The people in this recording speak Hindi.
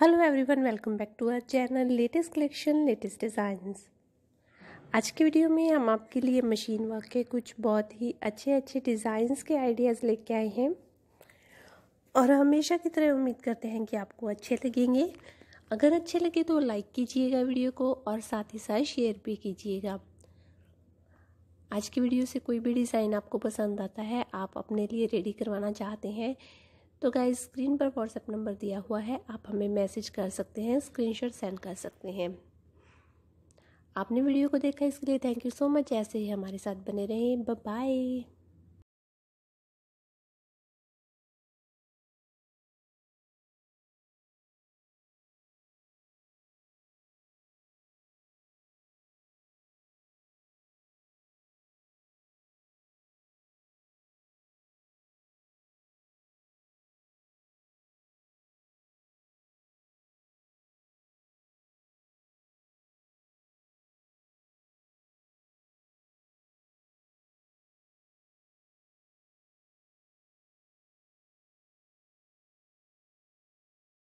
hello everyone welcome back to our channel latest collection latest designs आज के वीडियो में हम आपके लिए मशीन वर्क के कुछ बहुत ही अच्छे अच्छे डिज़ाइंस के आइडियाज़ लेके आए हैं और हमेशा की तरह उम्मीद करते हैं कि आपको अच्छे लगेंगे अगर अच्छे लगे तो लाइक कीजिएगा वीडियो को और साथ ही साथ शेयर भी कीजिएगा आज की वीडियो से कोई भी डिज़ाइन आपको पसंद आता है आप अपने लिए रेडी करवाना चाहते हैं तो गाइस स्क्रीन पर व्हाट्सएप नंबर दिया हुआ है आप हमें मैसेज कर सकते हैं स्क्रीनशॉट सेंड कर सकते हैं आपने वीडियो को देखा इसके लिए थैंक यू सो मच ऐसे ही हमारे साथ बने रहें बाय